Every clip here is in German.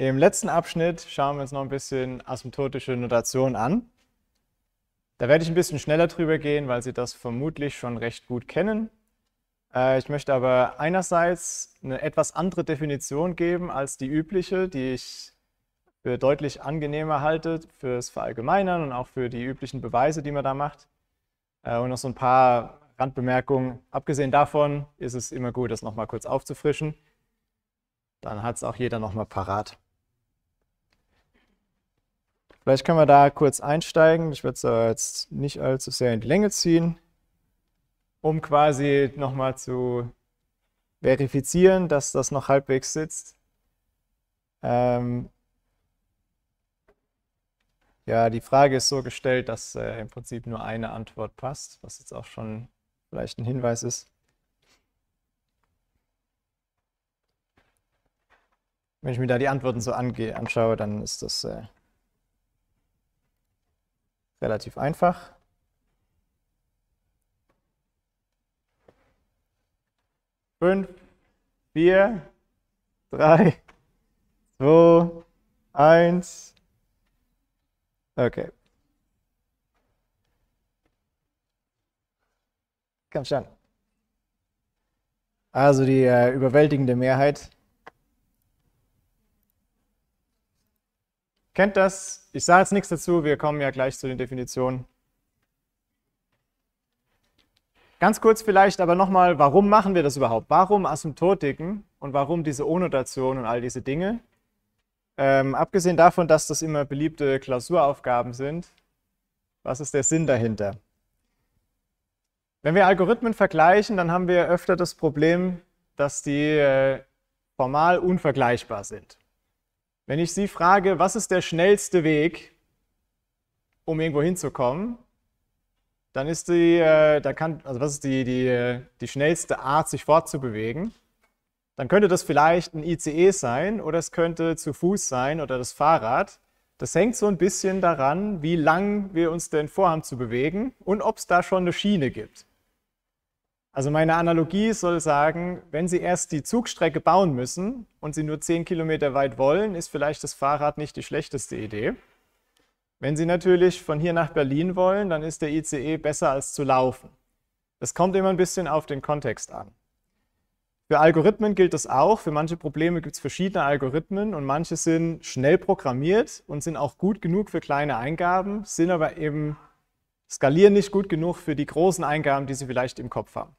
Im letzten Abschnitt schauen wir uns noch ein bisschen asymptotische Notation an. Da werde ich ein bisschen schneller drüber gehen, weil Sie das vermutlich schon recht gut kennen. Äh, ich möchte aber einerseits eine etwas andere Definition geben als die übliche, die ich für deutlich angenehmer halte, fürs Verallgemeinern und auch für die üblichen Beweise, die man da macht. Äh, und noch so ein paar Randbemerkungen. Abgesehen davon ist es immer gut, das nochmal kurz aufzufrischen. Dann hat es auch jeder nochmal parat. Vielleicht können wir da kurz einsteigen. Ich werde es jetzt nicht allzu sehr in die Länge ziehen, um quasi nochmal zu verifizieren, dass das noch halbwegs sitzt. Ähm ja, die Frage ist so gestellt, dass äh, im Prinzip nur eine Antwort passt, was jetzt auch schon vielleicht ein Hinweis ist. Wenn ich mir da die Antworten so anschaue, dann ist das äh Relativ einfach. Fünf, vier, drei, zwei, eins. Okay. Komm schon. Also die äh, überwältigende Mehrheit kennt das. Ich sage jetzt nichts dazu, wir kommen ja gleich zu den Definitionen. Ganz kurz vielleicht aber nochmal, warum machen wir das überhaupt? Warum Asymptotiken und warum diese Onotation und all diese Dinge? Ähm, abgesehen davon, dass das immer beliebte Klausuraufgaben sind, was ist der Sinn dahinter? Wenn wir Algorithmen vergleichen, dann haben wir öfter das Problem, dass die äh, formal unvergleichbar sind. Wenn ich Sie frage, was ist der schnellste Weg, um irgendwo hinzukommen, dann ist die, äh, da kann, also was ist die, die, die schnellste Art, sich fortzubewegen? Dann könnte das vielleicht ein ICE sein oder es könnte zu Fuß sein oder das Fahrrad. Das hängt so ein bisschen daran, wie lang wir uns denn vorhaben zu bewegen und ob es da schon eine Schiene gibt. Also meine Analogie soll sagen, wenn Sie erst die Zugstrecke bauen müssen und Sie nur 10 Kilometer weit wollen, ist vielleicht das Fahrrad nicht die schlechteste Idee. Wenn Sie natürlich von hier nach Berlin wollen, dann ist der ICE besser als zu laufen. Das kommt immer ein bisschen auf den Kontext an. Für Algorithmen gilt das auch. Für manche Probleme gibt es verschiedene Algorithmen und manche sind schnell programmiert und sind auch gut genug für kleine Eingaben, sind aber eben skalieren nicht gut genug für die großen Eingaben, die Sie vielleicht im Kopf haben.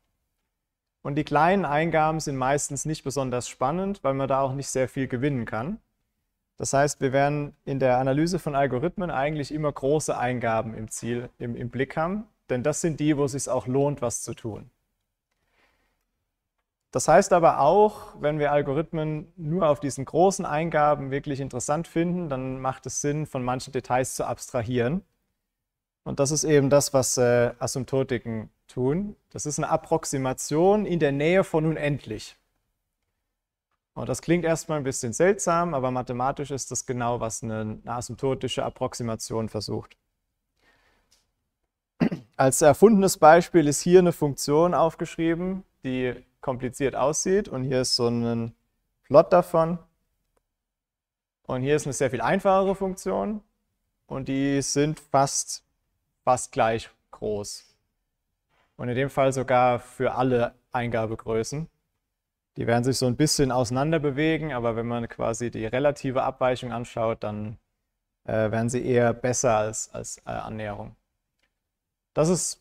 Und die kleinen Eingaben sind meistens nicht besonders spannend, weil man da auch nicht sehr viel gewinnen kann. Das heißt, wir werden in der Analyse von Algorithmen eigentlich immer große Eingaben im Ziel, im, im Blick haben, denn das sind die, wo es sich auch lohnt, was zu tun. Das heißt aber auch, wenn wir Algorithmen nur auf diesen großen Eingaben wirklich interessant finden, dann macht es Sinn, von manchen Details zu abstrahieren. Und das ist eben das, was äh, Asymptotiken tun. Das ist eine Approximation in der Nähe von unendlich. Und das klingt erstmal ein bisschen seltsam, aber mathematisch ist das genau, was eine asymptotische Approximation versucht. Als erfundenes Beispiel ist hier eine Funktion aufgeschrieben, die kompliziert aussieht. Und hier ist so ein Plot davon. Und hier ist eine sehr viel einfachere Funktion. Und die sind fast, fast gleich groß und in dem Fall sogar für alle Eingabegrößen. Die werden sich so ein bisschen auseinander bewegen, aber wenn man quasi die relative Abweichung anschaut, dann äh, werden sie eher besser als, als äh, Annäherung. Das ist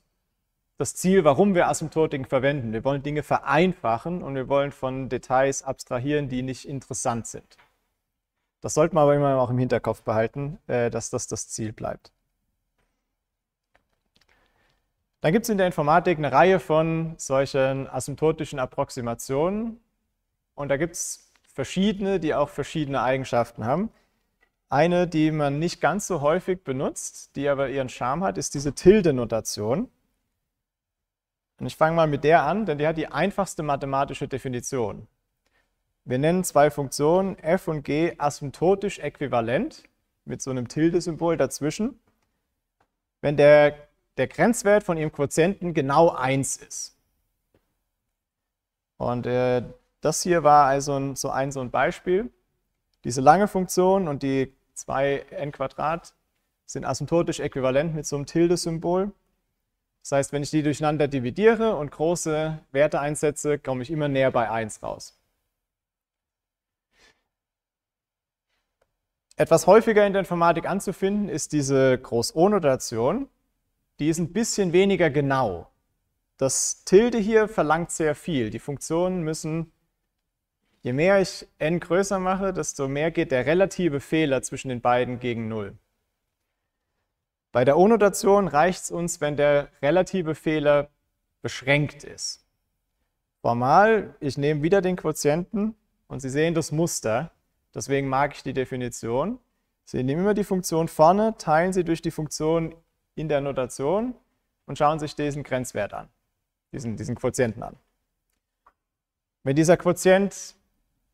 das Ziel, warum wir Asymptotiken verwenden. Wir wollen Dinge vereinfachen und wir wollen von Details abstrahieren, die nicht interessant sind. Das sollte man aber immer auch im Hinterkopf behalten, äh, dass das das Ziel bleibt. Dann gibt es in der Informatik eine Reihe von solchen asymptotischen Approximationen. Und da gibt es verschiedene, die auch verschiedene Eigenschaften haben. Eine, die man nicht ganz so häufig benutzt, die aber ihren Charme hat, ist diese Tilde-Notation. Und ich fange mal mit der an, denn die hat die einfachste mathematische Definition. Wir nennen zwei Funktionen f und g asymptotisch äquivalent mit so einem Tilde-Symbol dazwischen, wenn der der Grenzwert von ihrem Quotienten genau 1 ist. Und äh, das hier war also ein, so ein, so ein Beispiel. Diese lange Funktion und die 2n Quadrat sind asymptotisch äquivalent mit so einem Tilde-Symbol. Das heißt, wenn ich die durcheinander dividiere und große Werte einsetze, komme ich immer näher bei 1 raus. Etwas häufiger in der Informatik anzufinden ist diese Groß-O-Notation die ist ein bisschen weniger genau. Das Tilde hier verlangt sehr viel. Die Funktionen müssen, je mehr ich n größer mache, desto mehr geht der relative Fehler zwischen den beiden gegen 0. Bei der O-Notation reicht es uns, wenn der relative Fehler beschränkt ist. Formal, ich nehme wieder den Quotienten und Sie sehen das Muster, deswegen mag ich die Definition. Sie nehmen immer die Funktion vorne, teilen sie durch die Funktion in der Notation und schauen sich diesen Grenzwert an, diesen, diesen Quotienten an. Wenn dieser Quotient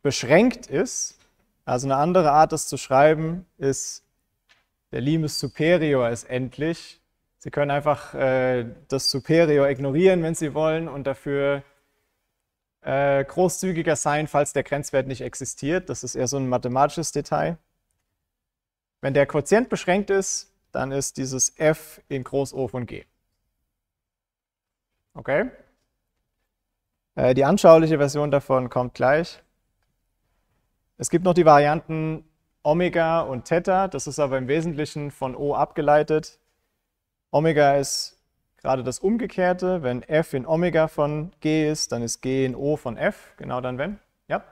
beschränkt ist, also eine andere Art, es zu schreiben, ist, der Limes superior ist endlich. Sie können einfach äh, das Superior ignorieren, wenn Sie wollen, und dafür äh, großzügiger sein, falls der Grenzwert nicht existiert. Das ist eher so ein mathematisches Detail. Wenn der Quotient beschränkt ist, dann ist dieses f in groß O von g. Okay? Äh, die anschauliche Version davon kommt gleich. Es gibt noch die Varianten Omega und Theta, das ist aber im Wesentlichen von O abgeleitet. Omega ist gerade das Umgekehrte, wenn f in Omega von g ist, dann ist g in O von f, genau dann wenn. Ja?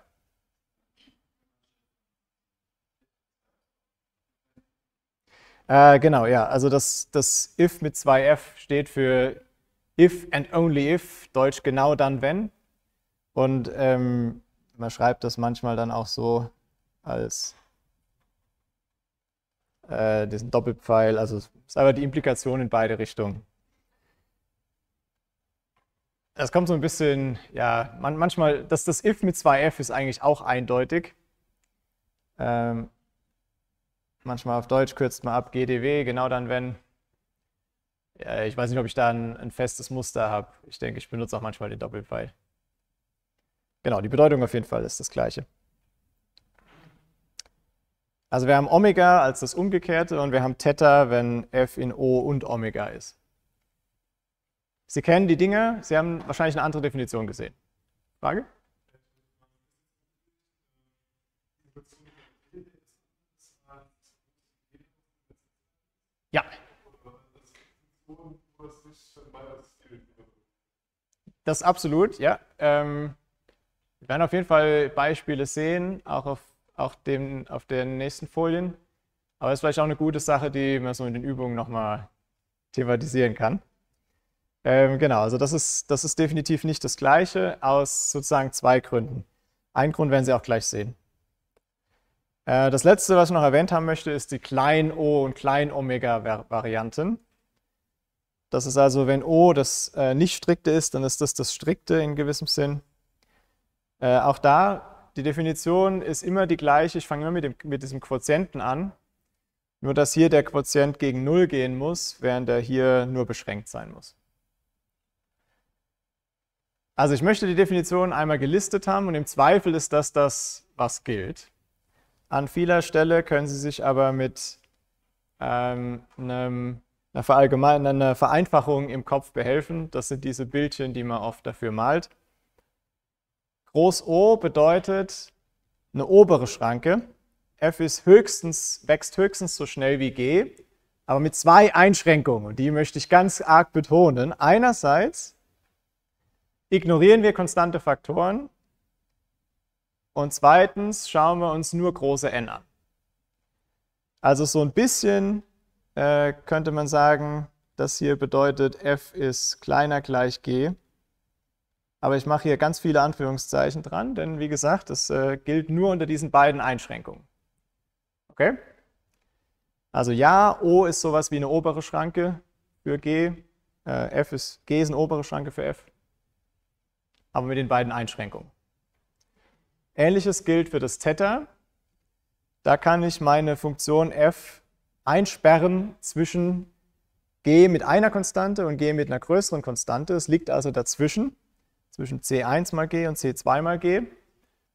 Äh, genau, ja. Also das, das if mit zwei f steht für if and only if, deutsch genau dann wenn. Und ähm, man schreibt das manchmal dann auch so als äh, diesen Doppelpfeil. Also ist aber die Implikation in beide Richtungen. Das kommt so ein bisschen, ja, man, manchmal, das, das if mit zwei f ist eigentlich auch eindeutig. Ähm, manchmal auf Deutsch kürzt man ab GDW, genau dann, wenn. Ja, ich weiß nicht, ob ich da ein, ein festes Muster habe. Ich denke, ich benutze auch manchmal den Doppelpfeil. Genau, die Bedeutung auf jeden Fall ist das gleiche. Also wir haben Omega als das Umgekehrte und wir haben Theta, wenn F in O und Omega ist. Sie kennen die Dinge, Sie haben wahrscheinlich eine andere Definition gesehen. Frage? Das absolut, ja. Ähm, wir werden auf jeden Fall Beispiele sehen, auch auf, auch dem, auf den nächsten Folien. Aber es ist vielleicht auch eine gute Sache, die man so in den Übungen nochmal thematisieren kann. Ähm, genau, also das ist, das ist definitiv nicht das Gleiche aus sozusagen zwei Gründen. Einen Grund werden Sie auch gleich sehen. Äh, das letzte, was ich noch erwähnt haben möchte, ist die Klein-O- und Klein-Omega-Varianten. Das ist also, wenn O das äh, nicht strikte ist, dann ist das das strikte in gewissem Sinn. Äh, auch da, die Definition ist immer die gleiche. Ich fange immer mit, dem, mit diesem Quotienten an. Nur, dass hier der Quotient gegen 0 gehen muss, während er hier nur beschränkt sein muss. Also ich möchte die Definition einmal gelistet haben und im Zweifel ist das das, was gilt. An vieler Stelle können Sie sich aber mit ähm, einem einer Verallgemeinerung, einer Vereinfachung im Kopf behelfen. Das sind diese Bildchen, die man oft dafür malt. Groß O bedeutet eine obere Schranke. F ist höchstens, wächst höchstens so schnell wie G, aber mit zwei Einschränkungen. Und die möchte ich ganz arg betonen. Einerseits ignorieren wir konstante Faktoren und zweitens schauen wir uns nur große n an. Also so ein bisschen äh, könnte man sagen, das hier bedeutet, f ist kleiner gleich g. Aber ich mache hier ganz viele Anführungszeichen dran, denn wie gesagt, das äh, gilt nur unter diesen beiden Einschränkungen. Okay? Also ja, O ist sowas wie eine obere Schranke für G, äh, F ist, G ist eine obere Schranke für F, aber mit den beiden Einschränkungen. Ähnliches gilt für das Theta. Da kann ich meine Funktion f einsperren zwischen g mit einer Konstante und g mit einer größeren Konstante. Es liegt also dazwischen, zwischen c1 mal g und c2 mal g.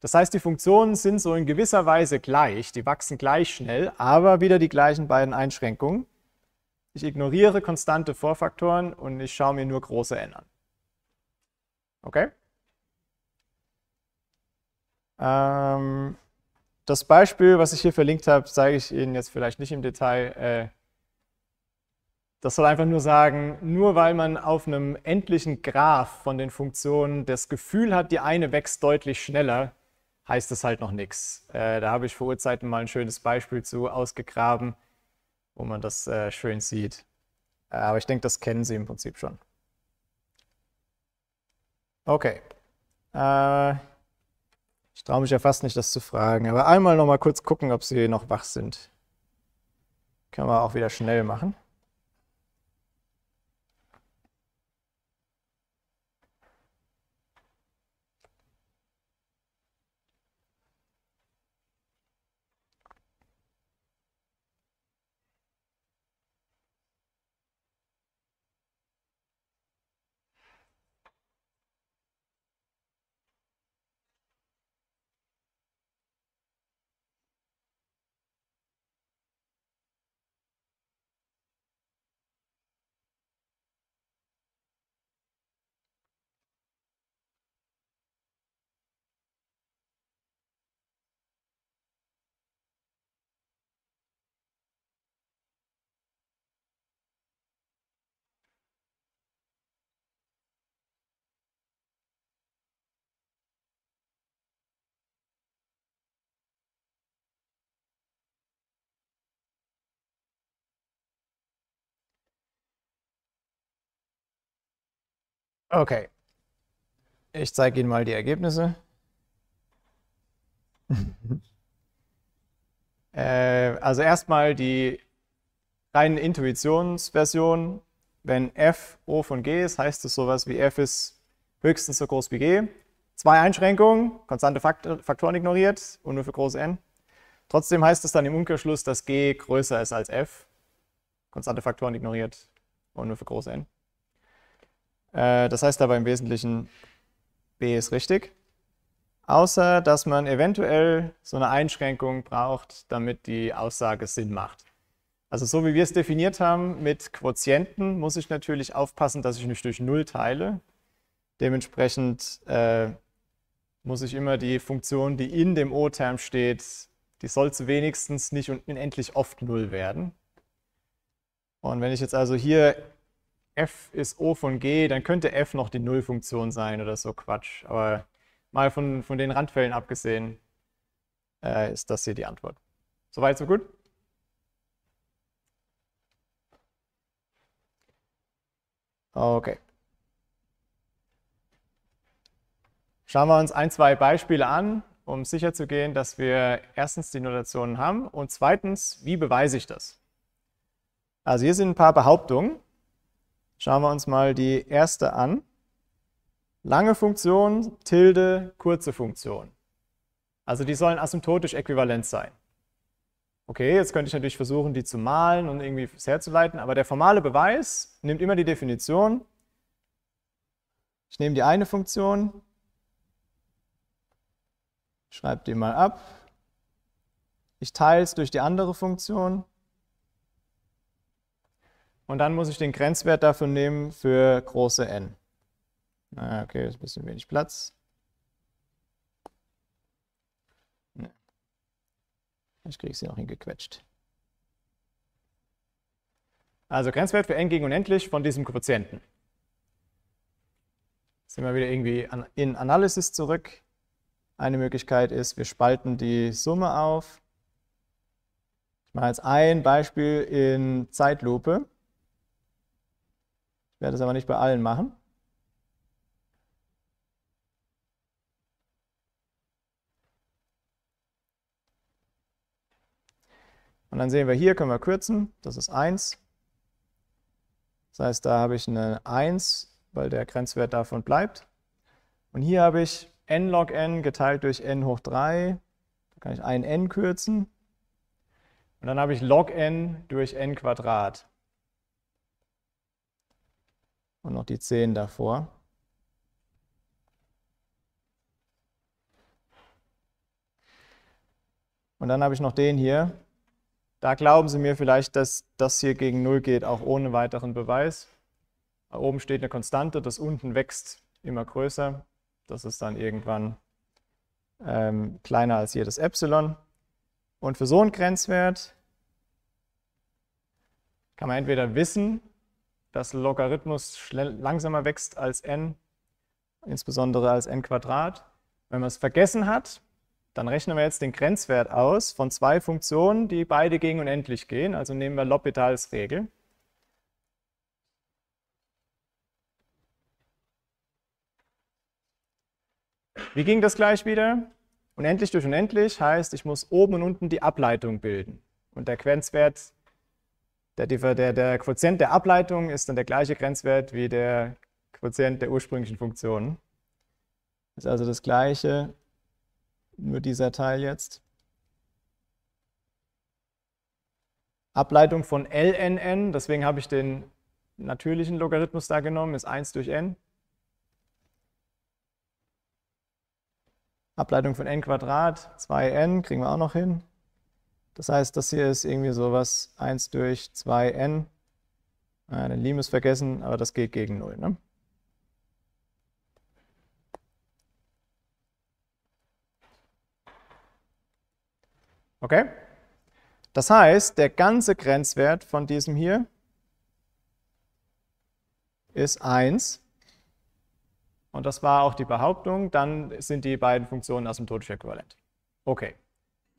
Das heißt, die Funktionen sind so in gewisser Weise gleich, die wachsen gleich schnell, aber wieder die gleichen beiden Einschränkungen. Ich ignoriere konstante Vorfaktoren und ich schaue mir nur große n an. Okay? Ähm, das Beispiel, was ich hier verlinkt habe, zeige ich Ihnen jetzt vielleicht nicht im Detail. Äh, das soll einfach nur sagen, nur weil man auf einem endlichen Graph von den Funktionen das Gefühl hat, die eine wächst deutlich schneller, heißt das halt noch nichts. Äh, da habe ich vor Urzeiten mal ein schönes Beispiel zu ausgegraben, wo man das äh, schön sieht. Aber ich denke, das kennen Sie im Prinzip schon. Okay. Ich traue mich ja fast nicht, das zu fragen. Aber einmal noch mal kurz gucken, ob sie noch wach sind. Können wir auch wieder schnell machen. Okay. Ich zeige Ihnen mal die Ergebnisse. äh, also erstmal die reine Intuitionsversion. Wenn f O von g ist, heißt es sowas wie f ist höchstens so groß wie g. Zwei Einschränkungen, konstante Faktoren ignoriert und nur für groß n. Trotzdem heißt es dann im Umkehrschluss, dass g größer ist als f. Konstante Faktoren ignoriert und nur für groß n. Äh, das heißt aber im Wesentlichen, B ist richtig. Außer, dass man eventuell so eine Einschränkung braucht, damit die Aussage Sinn macht. Also so wie wir es definiert haben mit Quotienten, muss ich natürlich aufpassen, dass ich nicht durch Null teile. Dementsprechend äh, muss ich immer die Funktion, die in dem O-Term steht, die sollte wenigstens nicht unendlich oft Null werden. Und wenn ich jetzt also hier f ist O von G, dann könnte f noch die Nullfunktion sein oder so Quatsch. Aber mal von, von den Randfällen abgesehen, äh, ist das hier die Antwort. Soweit, so gut? Okay. Schauen wir uns ein, zwei Beispiele an, um sicherzugehen, dass wir erstens die Notationen haben und zweitens, wie beweise ich das? Also hier sind ein paar Behauptungen. Schauen wir uns mal die erste an. Lange Funktion, Tilde, kurze Funktion. Also die sollen asymptotisch äquivalent sein. Okay, jetzt könnte ich natürlich versuchen, die zu malen und irgendwie herzuleiten, aber der formale Beweis nimmt immer die Definition. Ich nehme die eine Funktion, schreibe die mal ab. Ich teile es durch die andere Funktion und dann muss ich den Grenzwert dafür nehmen für große n. okay, ist ein bisschen wenig Platz. Ich kriege sie noch hingequetscht. Also Grenzwert für n gegen unendlich von diesem Quotienten. Jetzt sind wir wieder irgendwie in Analysis zurück. Eine Möglichkeit ist, wir spalten die Summe auf. Ich mache jetzt ein Beispiel in Zeitlupe. Ich werde es aber nicht bei allen machen. Und dann sehen wir hier, können wir kürzen, das ist 1. Das heißt, da habe ich eine 1, weil der Grenzwert davon bleibt. Und hier habe ich n log n geteilt durch n hoch 3. Da kann ich ein n kürzen. Und dann habe ich log n durch n Quadrat und noch die 10 davor. Und dann habe ich noch den hier. Da glauben Sie mir vielleicht, dass das hier gegen 0 geht, auch ohne weiteren Beweis. oben steht eine Konstante, das unten wächst immer größer. Das ist dann irgendwann ähm, kleiner als jedes Epsilon. Und für so einen Grenzwert kann man entweder wissen, dass Logarithmus langsamer wächst als n, insbesondere als n Quadrat. Wenn man es vergessen hat, dann rechnen wir jetzt den Grenzwert aus von zwei Funktionen, die beide gegen unendlich gehen. Also nehmen wir L'Hopital's Regel. Wie ging das gleich wieder? Unendlich durch unendlich heißt, ich muss oben und unten die Ableitung bilden. Und der Grenzwert der, der, der Quotient der Ableitung ist dann der gleiche Grenzwert wie der Quotient der ursprünglichen Funktion. Ist also das gleiche, nur dieser Teil jetzt. Ableitung von lnn, deswegen habe ich den natürlichen Logarithmus da genommen, ist 1 durch n. Ableitung von n Quadrat, 2n, kriegen wir auch noch hin. Das heißt, das hier ist irgendwie sowas 1 durch 2n. Äh, ah, den Limes vergessen, aber das geht gegen 0. Ne? Okay? Das heißt, der ganze Grenzwert von diesem hier ist 1. Und das war auch die Behauptung. Dann sind die beiden Funktionen asymptotisch äquivalent. Okay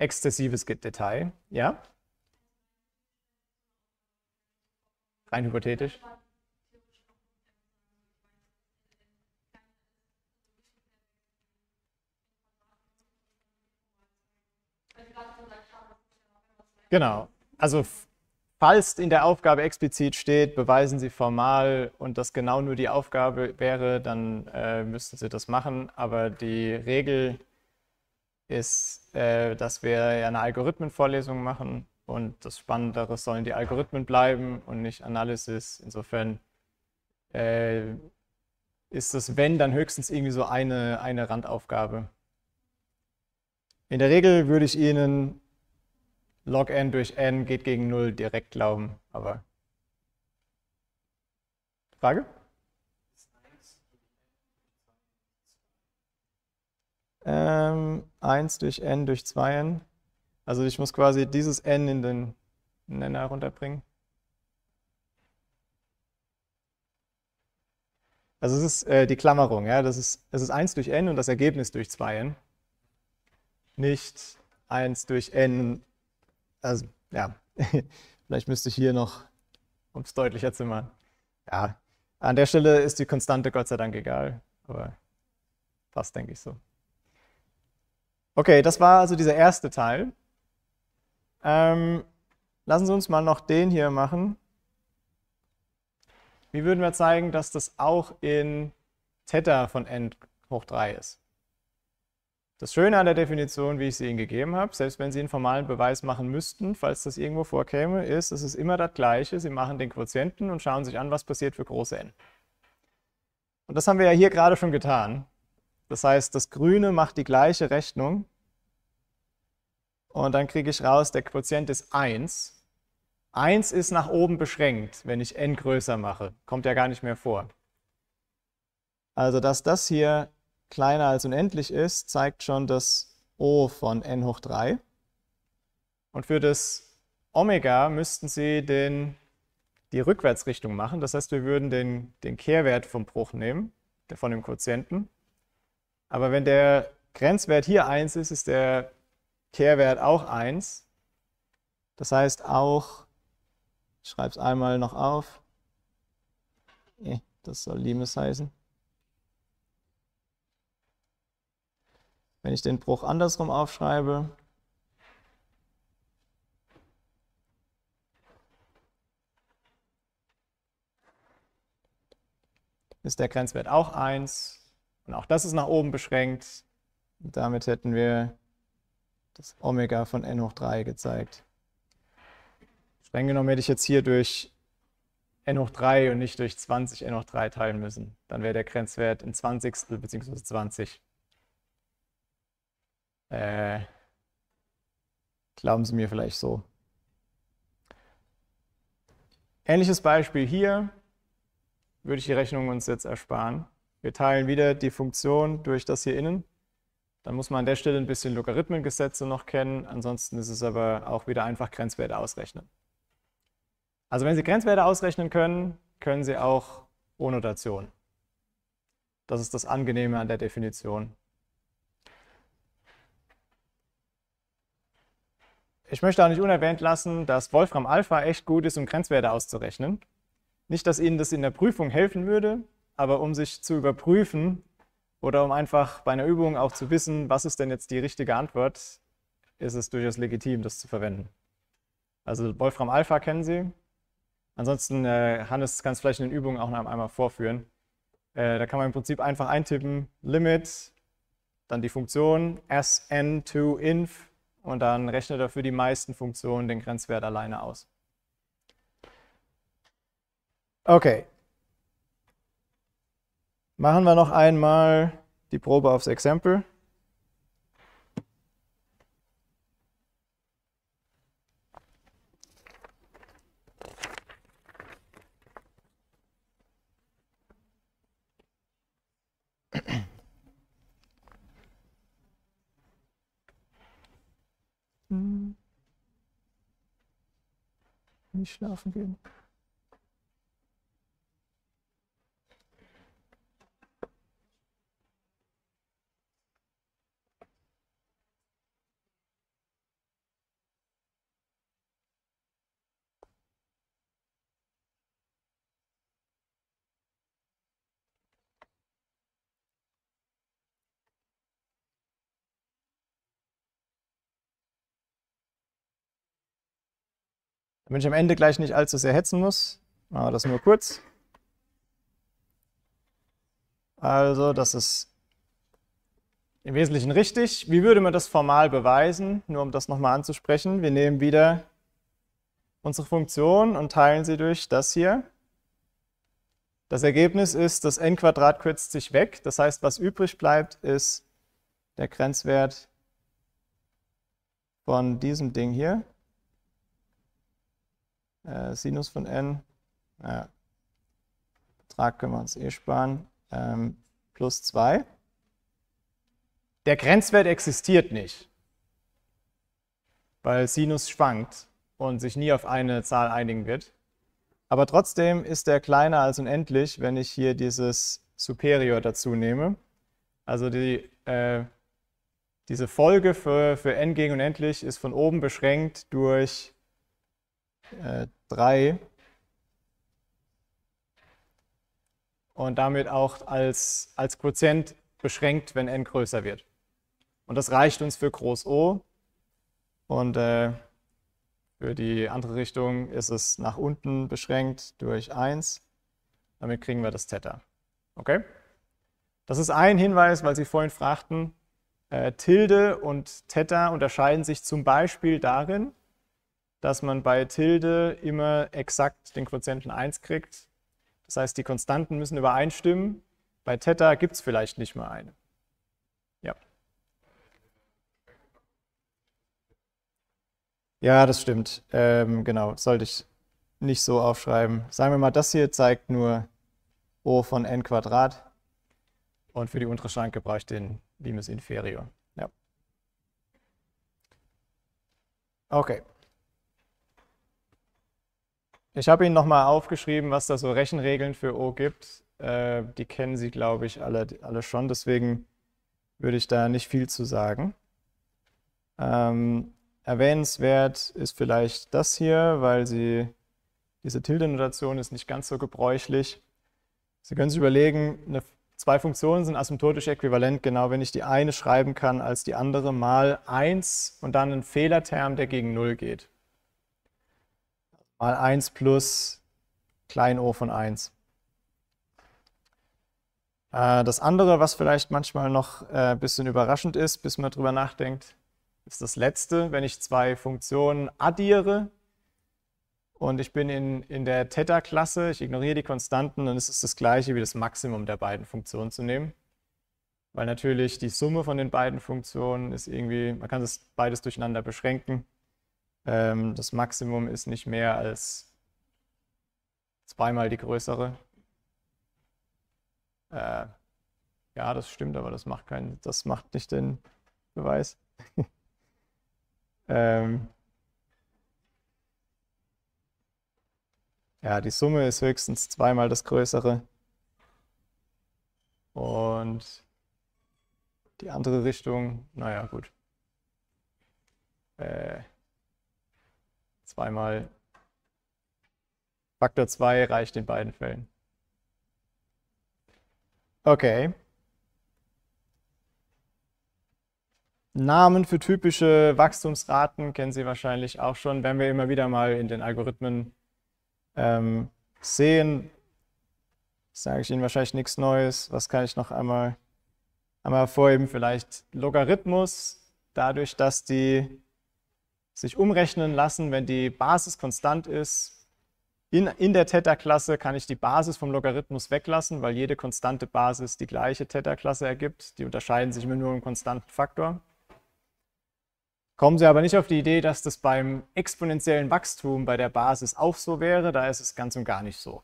exzessives Detail, ja? Rein hypothetisch. Genau. Also falls in der Aufgabe explizit steht, beweisen Sie formal und das genau nur die Aufgabe wäre, dann äh, müssten Sie das machen. Aber die Regel ist, äh, dass wir ja eine Algorithmenvorlesung machen und das Spannendere sollen die Algorithmen bleiben und nicht Analysis. Insofern äh, ist das Wenn dann höchstens irgendwie so eine, eine Randaufgabe. In der Regel würde ich Ihnen log n durch n geht gegen 0 direkt glauben, aber Frage? ähm, 1 durch n durch 2n. Also ich muss quasi dieses n in den Nenner runterbringen. Also es ist äh, die Klammerung, ja, das ist, es ist 1 durch n und das Ergebnis durch 2n. Nicht 1 durch n, also ja, vielleicht müsste ich hier noch, um es deutlicher zu machen. Ja, an der Stelle ist die Konstante Gott sei Dank egal, aber passt, denke ich so. Okay, das war also dieser erste Teil. Ähm, lassen Sie uns mal noch den hier machen. Wie würden wir zeigen, dass das auch in Theta von n hoch 3 ist? Das Schöne an der Definition, wie ich sie Ihnen gegeben habe, selbst wenn Sie einen formalen Beweis machen müssten, falls das irgendwo vorkäme, ist, es ist immer das Gleiche. Sie machen den Quotienten und schauen sich an, was passiert für große n. Und das haben wir ja hier gerade schon getan. Das heißt, das Grüne macht die gleiche Rechnung und dann kriege ich raus, der Quotient ist 1. 1 ist nach oben beschränkt, wenn ich n größer mache. Kommt ja gar nicht mehr vor. Also, dass das hier kleiner als unendlich ist, zeigt schon das O von n hoch 3. Und für das Omega müssten Sie den, die Rückwärtsrichtung machen. Das heißt, wir würden den, den Kehrwert vom Bruch nehmen, von dem Quotienten. Aber wenn der Grenzwert hier 1 ist, ist der Kehrwert auch 1. Das heißt auch, ich schreibe es einmal noch auf, eh, das soll Limes heißen. Wenn ich den Bruch andersrum aufschreibe, ist der Grenzwert auch 1. Und auch das ist nach oben beschränkt. Und damit hätten wir das Omega von n hoch 3 gezeigt. Streng genommen hätte ich jetzt hier durch n hoch 3 und nicht durch 20 n hoch 3 teilen müssen. Dann wäre der Grenzwert in 20 bzw. 20. Äh, glauben Sie mir vielleicht so. Ähnliches Beispiel hier würde ich die Rechnung uns jetzt ersparen. Wir teilen wieder die Funktion durch das hier innen. Dann muss man an der Stelle ein bisschen Logarithmengesetze noch kennen, ansonsten ist es aber auch wieder einfach Grenzwerte ausrechnen. Also wenn Sie Grenzwerte ausrechnen können, können Sie auch ohne Notation. Das ist das Angenehme an der Definition. Ich möchte auch nicht unerwähnt lassen, dass Wolfram Alpha echt gut ist, um Grenzwerte auszurechnen. Nicht, dass Ihnen das in der Prüfung helfen würde, aber um sich zu überprüfen, oder um einfach bei einer Übung auch zu wissen, was ist denn jetzt die richtige Antwort, ist es durchaus legitim, das zu verwenden. Also Wolfram Alpha kennen Sie. Ansonsten, äh, Hannes kann es vielleicht in den Übungen auch noch einmal vorführen. Äh, da kann man im Prinzip einfach eintippen, Limit, dann die Funktion sn2inf und dann rechnet er für die meisten Funktionen den Grenzwert alleine aus. Okay, Machen wir noch einmal die Probe aufs Exempel. Hm. Nicht schlafen gehen. Damit ich am Ende gleich nicht allzu sehr hetzen muss, machen wir das nur kurz. Also, das ist im Wesentlichen richtig. Wie würde man das formal beweisen? Nur um das nochmal anzusprechen. Wir nehmen wieder unsere Funktion und teilen sie durch das hier. Das Ergebnis ist, das n Quadrat kürzt sich weg. Das heißt, was übrig bleibt, ist der Grenzwert von diesem Ding hier äh, Sinus von n, äh, Betrag können wir uns eh sparen, ähm, plus 2. Der Grenzwert existiert nicht, weil Sinus schwankt und sich nie auf eine Zahl einigen wird. Aber trotzdem ist der kleiner als unendlich, wenn ich hier dieses Superior dazu nehme. Also die, äh, diese Folge für, für n gegen unendlich ist von oben beschränkt durch 3 äh, und damit auch als, als Quotient beschränkt, wenn n größer wird. Und das reicht uns für groß O. Und äh, für die andere Richtung ist es nach unten beschränkt durch 1. Damit kriegen wir das Theta. Okay? Das ist ein Hinweis, weil Sie vorhin fragten, äh, Tilde und Theta unterscheiden sich zum Beispiel darin, dass man bei Tilde immer exakt den Quotienten 1 kriegt. Das heißt, die Konstanten müssen übereinstimmen. Bei Theta gibt es vielleicht nicht mal eine. Ja. Ja, das stimmt. Ähm, genau, sollte ich nicht so aufschreiben. Sagen wir mal, das hier zeigt nur O von n Quadrat. Und für die untere Schranke brauche ich den Limes Inferior. Ja. Okay. Ich habe Ihnen nochmal aufgeschrieben, was da so Rechenregeln für O gibt. Äh, die kennen Sie, glaube ich, alle, alle schon. Deswegen würde ich da nicht viel zu sagen. Ähm, erwähnenswert ist vielleicht das hier, weil Sie diese Tildenotation ist nicht ganz so gebräuchlich. Sie können sich überlegen, eine, zwei Funktionen sind asymptotisch äquivalent, genau wenn ich die eine schreiben kann als die andere mal 1 und dann ein Fehlerterm, der gegen 0 geht mal 1 plus klein o von 1. Äh, das andere, was vielleicht manchmal noch ein äh, bisschen überraschend ist, bis man darüber nachdenkt, ist das letzte, wenn ich zwei Funktionen addiere und ich bin in, in der Theta-Klasse, ich ignoriere die Konstanten, dann ist es das gleiche wie das Maximum der beiden Funktionen zu nehmen. Weil natürlich die Summe von den beiden Funktionen ist irgendwie, man kann das beides durcheinander beschränken. Ähm, das Maximum ist nicht mehr als zweimal die größere. Äh, ja, das stimmt, aber das macht keinen, das macht nicht den Beweis. ähm, ja, die Summe ist höchstens zweimal das größere. Und die andere Richtung, naja, gut. Äh, Zweimal Faktor 2 reicht in beiden Fällen. Okay. Namen für typische Wachstumsraten kennen Sie wahrscheinlich auch schon, wenn wir immer wieder mal in den Algorithmen ähm, sehen. Sage ich Ihnen wahrscheinlich nichts Neues. Was kann ich noch einmal, einmal vorheben? Vielleicht Logarithmus. Dadurch, dass die sich umrechnen lassen, wenn die Basis konstant ist. In, in der Theta-Klasse kann ich die Basis vom Logarithmus weglassen, weil jede konstante Basis die gleiche Theta-Klasse ergibt. Die unterscheiden sich immer nur im konstanten Faktor. Kommen Sie aber nicht auf die Idee, dass das beim exponentiellen Wachstum bei der Basis auch so wäre. Da ist es ganz und gar nicht so.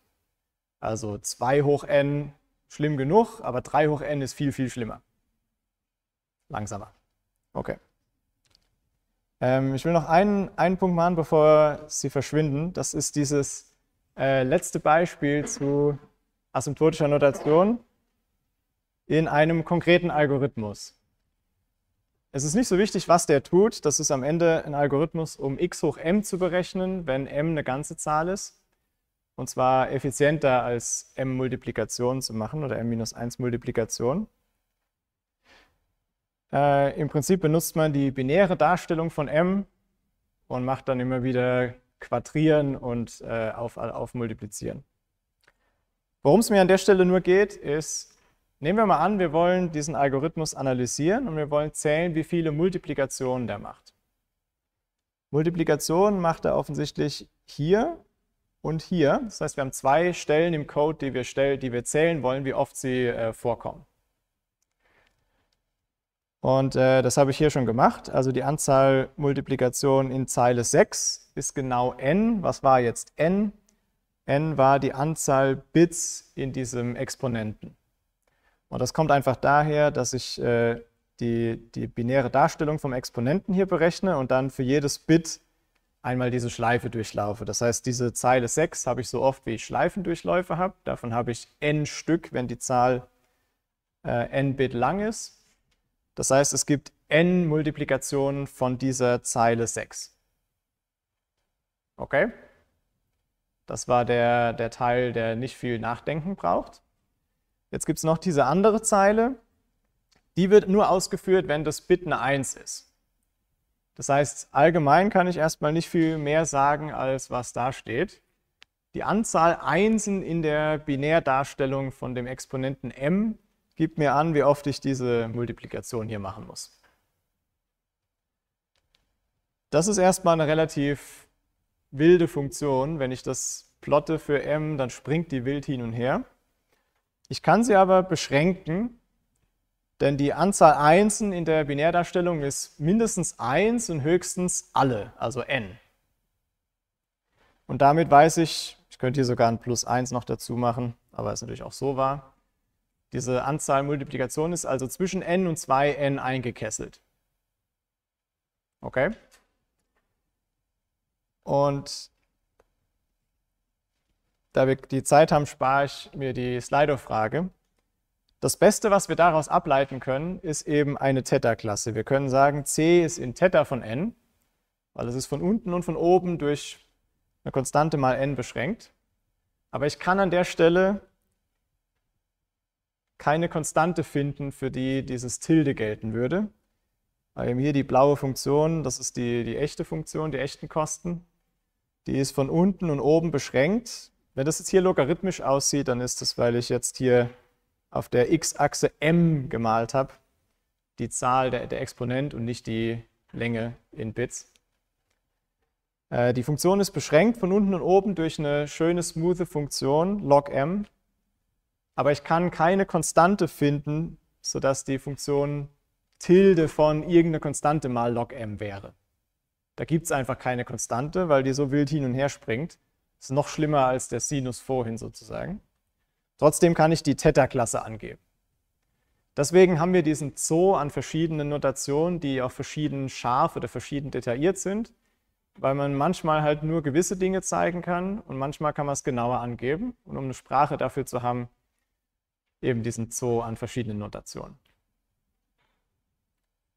Also 2 hoch n schlimm genug, aber 3 hoch n ist viel, viel schlimmer. Langsamer. Okay. Ähm, ich will noch einen, einen Punkt machen, bevor sie verschwinden. Das ist dieses äh, letzte Beispiel zu asymptotischer Notation in einem konkreten Algorithmus. Es ist nicht so wichtig, was der tut. Das ist am Ende ein Algorithmus, um x hoch m zu berechnen, wenn m eine ganze Zahl ist. Und zwar effizienter als m-Multiplikation zu machen oder m-1-Multiplikation. Äh, Im Prinzip benutzt man die binäre Darstellung von m und macht dann immer wieder Quadrieren und äh, auf, auf Multiplizieren. Worum es mir an der Stelle nur geht, ist, nehmen wir mal an, wir wollen diesen Algorithmus analysieren und wir wollen zählen, wie viele Multiplikationen der macht. Multiplikationen macht er offensichtlich hier und hier. Das heißt, wir haben zwei Stellen im Code, die wir, stell die wir zählen wollen, wie oft sie äh, vorkommen. Und äh, das habe ich hier schon gemacht. Also die Anzahl Multiplikationen in Zeile 6 ist genau n. Was war jetzt n? n war die Anzahl Bits in diesem Exponenten. Und das kommt einfach daher, dass ich äh, die, die binäre Darstellung vom Exponenten hier berechne und dann für jedes Bit einmal diese Schleife durchlaufe. Das heißt, diese Zeile 6 habe ich so oft, wie ich Schleifendurchläufe habe. Davon habe ich n Stück, wenn die Zahl äh, n Bit lang ist. Das heißt, es gibt n Multiplikationen von dieser Zeile 6. Okay? Das war der, der Teil, der nicht viel Nachdenken braucht. Jetzt gibt es noch diese andere Zeile. Die wird nur ausgeführt, wenn das Bit eine 1 ist. Das heißt, allgemein kann ich erstmal nicht viel mehr sagen, als was da steht. Die Anzahl Einsen in der Binärdarstellung von dem Exponenten m Gib mir an, wie oft ich diese Multiplikation hier machen muss. Das ist erstmal eine relativ wilde Funktion. Wenn ich das plotte für m, dann springt die wild hin und her. Ich kann sie aber beschränken, denn die Anzahl Einsen in der Binärdarstellung ist mindestens 1 und höchstens alle, also n. Und damit weiß ich, ich könnte hier sogar ein Plus 1 noch dazu machen, aber es natürlich auch so wahr, diese Anzahl Multiplikation ist also zwischen n und 2n eingekesselt. Okay? Und da wir die Zeit haben, spare ich mir die Slido-Frage. Das Beste, was wir daraus ableiten können, ist eben eine Theta-Klasse. Wir können sagen, c ist in Theta von n, weil es ist von unten und von oben durch eine Konstante mal n beschränkt. Aber ich kann an der Stelle keine Konstante finden, für die dieses Tilde gelten würde. Wir haben hier die blaue Funktion, das ist die, die echte Funktion, die echten Kosten. Die ist von unten und oben beschränkt. Wenn das jetzt hier logarithmisch aussieht, dann ist das, weil ich jetzt hier auf der x-Achse m gemalt habe, die Zahl der, der Exponent und nicht die Länge in Bits. Äh, die Funktion ist beschränkt von unten und oben durch eine schöne, smooth Funktion log m aber ich kann keine Konstante finden, sodass die Funktion Tilde von irgendeiner Konstante mal log m wäre. Da gibt es einfach keine Konstante, weil die so wild hin und her springt. Ist noch schlimmer als der Sinus vorhin sozusagen. Trotzdem kann ich die Theta-Klasse angeben. Deswegen haben wir diesen Zoo an verschiedenen Notationen, die auch verschieden scharf oder verschieden detailliert sind, weil man manchmal halt nur gewisse Dinge zeigen kann und manchmal kann man es genauer angeben. Und um eine Sprache dafür zu haben, eben diesen Zoo an verschiedenen Notationen.